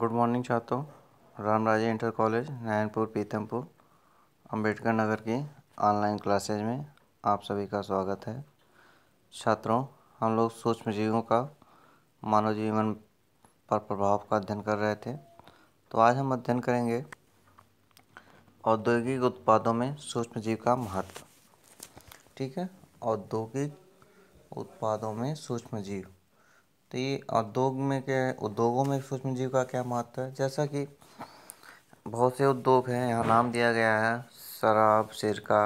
good morning छात्रों Ram Raje inter college Narayanpur Pitampur Ambedkar Nagar की online classes में आप सभी का स्वागत है छात्रों हम लोग सूक्ष्म जीवों का मानव जीवन पर प्रभाव का अध्ययन कर रहे थे तो आज हम अध्ययन करेंगे औद्योगिक उत्पादों में सूक्ष्म जीव का महत्व ठीक है औद्योगिक उत्पादों में सूक्ष्म जीव तो ये उद्योग में क्या है उद्योगों में सूक्ष्म जीव का क्या महत्व है जैसा कि बहुत से उद्योग हैं यहाँ नाम दिया गया है शराब सिरका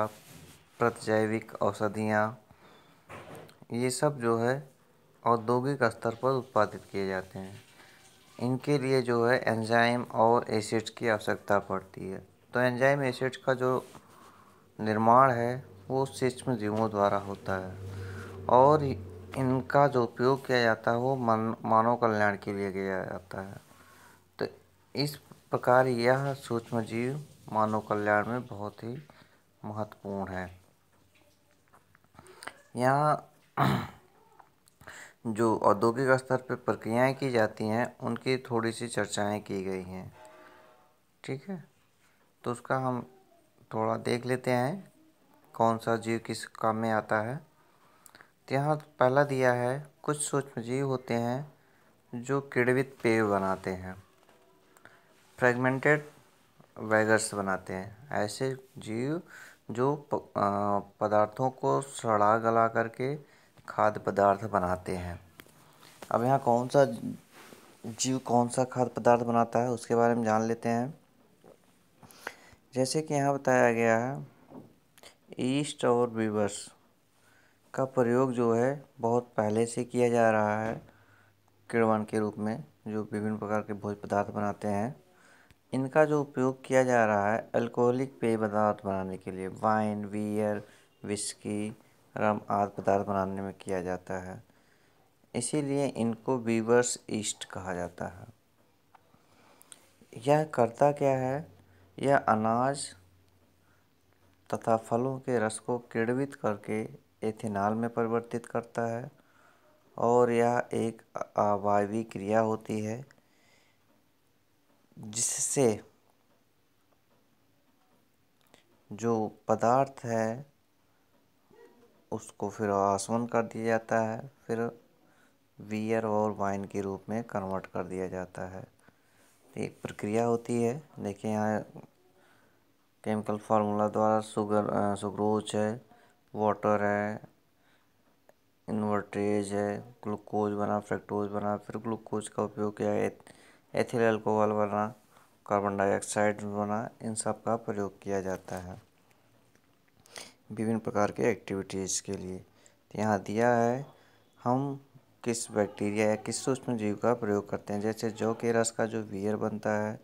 प्रतिजैविक औषधियाँ ये सब जो है औद्योगिक स्तर पर उत्पादित किए जाते हैं इनके लिए जो है एंजाइम और एसिड्स की आवश्यकता पड़ती है तो एंजाइम एसिड्स का जो निर्माण है वो सूक्ष्म जीवों द्वारा होता है और इनका जो उपयोग किया जाता है वो मन मानव कल्याण के लिए किया जाता है तो इस प्रकार यह सूक्ष्म जीव मानव कल्याण में बहुत ही महत्वपूर्ण है यहाँ जो औद्योगिक स्तर पर प्रक्रियाएं की जाती हैं उनकी थोड़ी सी चर्चाएं की गई हैं ठीक है तो उसका हम थोड़ा देख लेते हैं कौन सा जीव किस काम में आता है यहाँ तो पहला दिया है कुछ सूक्ष्म जीव होते हैं जो किड़वित पेय बनाते हैं फ्रेगमेंटेड वैगर्स बनाते हैं ऐसे जीव जो पदार्थों को सड़ा गला करके खाद्य पदार्थ बनाते हैं अब यहाँ कौन सा जीव कौन सा खाद्य पदार्थ बनाता है उसके बारे में जान लेते हैं जैसे कि यहाँ बताया गया है ईस्ट और विवर्स इसका प्रयोग जो है बहुत पहले से किया जा रहा है किड़वन के रूप में जो विभिन्न प्रकार के भोज पदार्थ बनाते हैं इनका जो उपयोग किया जा रहा है अल्कोहलिक पेय पदार्थ बनाने के लिए वाइन बियर विस्की रम आदि पदार्थ बनाने में किया जाता है इसीलिए इनको बीवर्स ईस्ट कहा जाता है यह करता क्या है यह अनाज तथा फलों के रस को किड़वित करके एथेनॉल में परिवर्तित करता है और यह एक अवायवी क्रिया होती है जिससे जो पदार्थ है उसको फिर आसवन कर दिया जाता है फिर बियर और वाइन के रूप में कन्वर्ट कर दिया जाता है एक प्रक्रिया होती है देखिए यहाँ केमिकल फार्मूला द्वारा सुगर सुग्रोच है वाटर है इन्वर्टेज है ग्लूकोज बना फ्रेक्टोज बना फिर ग्लूकोज का उपयोग किया एथिल अल्कोहल बना कार्बन डाइऑक्साइड बना इन सब का प्रयोग किया जाता है विभिन्न प्रकार के एक्टिविटीज़ के लिए तो यहाँ दिया है हम किस बैक्टीरिया या किस सूक्ष्म जीव का प्रयोग करते हैं जैसे जौ के रस का जो बियर बनता है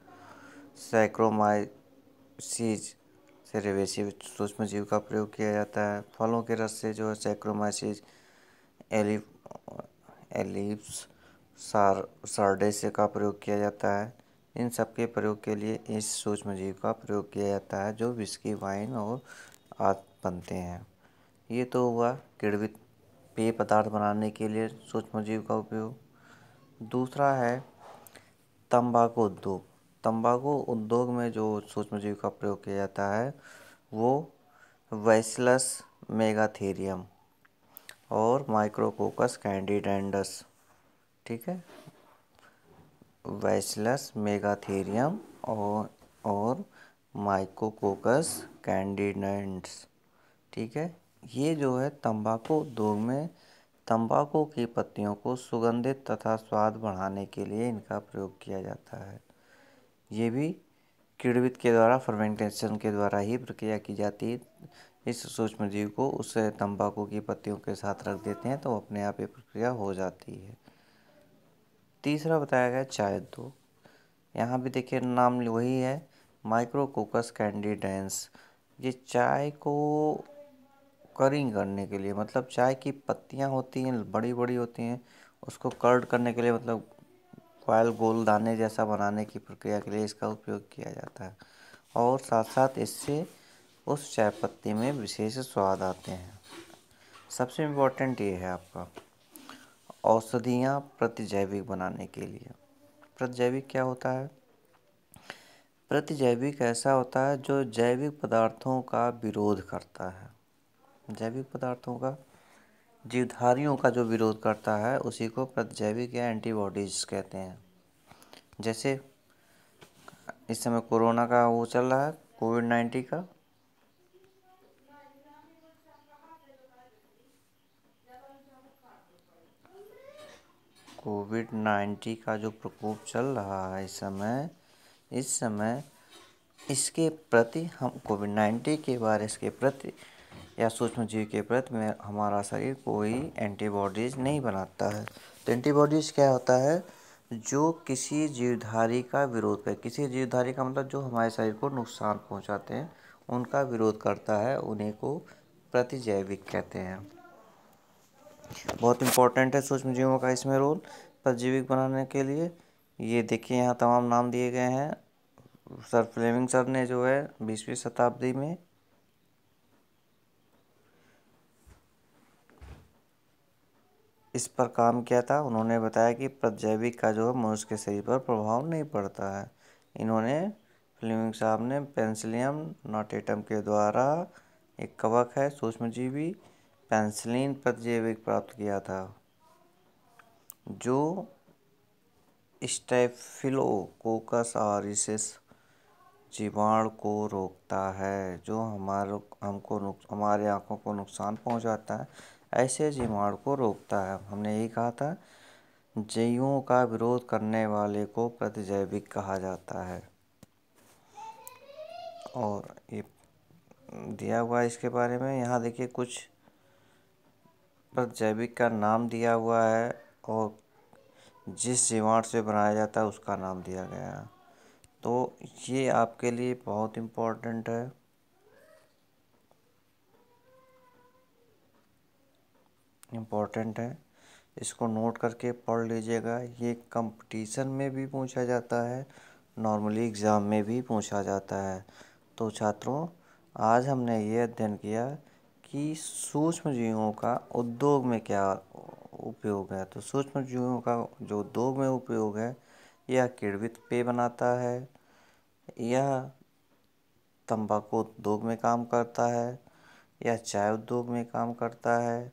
साइक्रोमाइसीज से रेबेसी सूक्ष्म जीव का प्रयोग किया जाता है फलों के रस से जो है सैक्रोमाइसिस एलि एलिप्स सार सार्डेस का प्रयोग किया जाता है इन सब के प्रयोग के लिए इस सूक्ष्म जीव का प्रयोग किया जाता है जो विस्की वाइन और आद बनते हैं ये तो हुआ किड़वित पेय पदार्थ बनाने के लिए सूक्ष्म जीव का उपयोग दूसरा है तंबाकू उद्योग तंबाकू उद्योग में जो सूक्ष्मजीव का प्रयोग किया जाता है वो वैसलस मेगाथेरियम और माइक्रोकोकस कैंडिडेंडस ठीक है वैसलस मेगाथेरियम और और माइक्रोकोकस कैंडिडेंट्स ठीक है ये जो है तंबाकू उद्योग में तंबाकू की पत्तियों को सुगंधित तथा स्वाद बढ़ाने के लिए इनका प्रयोग किया जाता है ये भी किड़वित के द्वारा फर्मेंटेशन के द्वारा ही प्रक्रिया की जाती है इस सूक्ष्म जीव को उस तंबाकू की पत्तियों के साथ रख देते हैं तो अपने आप ये प्रक्रिया हो जाती है तीसरा बताया गया चाय दो यहाँ भी देखिए नाम वही है माइक्रोकोकस कैंडिडेंस ये चाय को करिंग करने के लिए मतलब चाय की पत्तियाँ होती हैं बड़ी बड़ी होती हैं उसको कर्ड करने के लिए मतलब गोल गोलदाने जैसा बनाने की प्रक्रिया के लिए इसका उपयोग किया जाता है और साथ साथ इससे उस चाय पत्ती में विशेष स्वाद आते हैं सबसे इम्पोर्टेंट ये है आपका औषधियाँ प्रतिजैविक बनाने के लिए प्रतिजैविक क्या होता है प्रतिजैविक ऐसा होता है जो जैविक पदार्थों का विरोध करता है जैविक पदार्थों का जीवधारियों का जो विरोध करता है उसी को प्रतिजैविक या एंटीबॉडीज़ कहते हैं जैसे इस समय कोरोना का वो चल रहा है कोविड नाइन्टीन का कोविड नाइन्टीन का जो प्रकोप चल रहा है इस समय इस समय इसके प्रति हम कोविड नाइन्टीन के वायरस के प्रति या सूक्ष्म जीव के प्रति में हमारा शरीर कोई एंटीबॉडीज़ नहीं बनाता है तो एंटीबॉडीज़ क्या होता है जो किसी जीवधारी का विरोध कर किसी जीवधारी का मतलब जो हमारे शरीर को नुकसान पहुंचाते हैं उनका विरोध करता है उन्हें को प्रतिजैविक कहते हैं बहुत इंपॉर्टेंट है सूक्ष्म जीवों का इसमें रोल प्रतिजैविक बनाने के लिए ये देखिए यहाँ तमाम नाम दिए गए हैं सर फ्लेमिंग सर ने जो है बीसवीं शताब्दी में इस पर काम किया था उन्होंने बताया कि प्रजैविक का जो है मनुष्य के शरीर पर प्रभाव नहीं पड़ता है इन्होंने फ्लिमिंग साहब ने पेंसिलियम नॉटेटम के द्वारा एक कवक है सूक्ष्मजीवी पेंसिलिन प्रजैविक प्राप्त किया था जो स्टेफिलोकोकस और इसिस जीवाणु को रोकता है जो हमारे हमको हमारे आँखों को नुकसान पहुंचाता है ऐसे जीवाणु को रोकता है हमने यही कहा था जीवों का विरोध करने वाले को प्रतिजैविक कहा जाता है और ये दिया हुआ है इसके बारे में यहाँ देखिए कुछ प्रतिजैविक का नाम दिया हुआ है और जिस जीवाणु से बनाया जाता है उसका नाम दिया गया है तो ये आपके लिए बहुत इम्पोर्टेंट है इम्पोर्टेंट है इसको नोट करके पढ़ लीजिएगा ये कंपटीशन में भी पूछा जाता है नॉर्मली एग्ज़ाम में भी पूछा जाता है तो छात्रों आज हमने ये अध्ययन किया कि सूक्ष्म जीवों का उद्योग में क्या उपयोग है तो सूक्ष्म जीवों का जो उद्योग में उपयोग है यह किड़वित पेय बनाता है यह तंबाकू उद्योग में काम करता है यह चाय उद्योग में काम करता है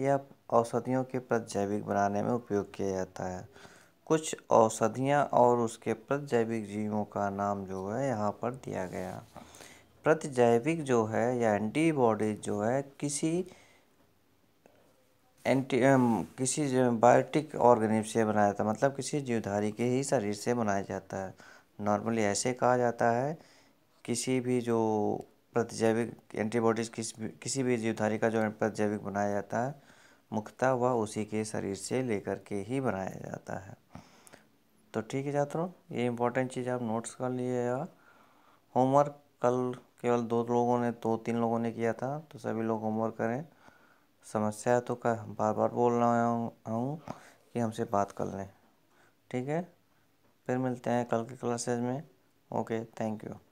यह औषधियों के प्रति बनाने में उपयोग किया जाता है कुछ औषधियाँ और उसके जैविक जीवों का नाम जो है यहाँ पर दिया गया प्रतिजैविक जो है या एंटीबॉडीज जो है किसी एंटी किसी बायोटिक ऑर्गेनिज्म से बनाया जाता है मतलब किसी जीवधारी के ही शरीर से बनाया जाता है नॉर्मली ऐसे कहा जाता है किसी भी जो प्रतिजैविक एंटीबॉडीज़ किस किसी भी जीवधारी का जो प्रतिजैविक बनाया जाता है मुख्यतः वह उसी के शरीर से लेकर के ही बनाया जाता है तो ठीक है छात्रों ये इम्पोर्टेंट चीज़ आप नोट्स कर लीजिएगा होमवर्क कल केवल दो लोगों ने दो तीन लोगों ने किया था तो सभी लोग होमवर्क करें समस्या है तो कर, बार बार बोल रहा हूँ कि हमसे बात कर लें ठीक है फिर मिलते हैं कल की क्लासेज में ओके थैंक यू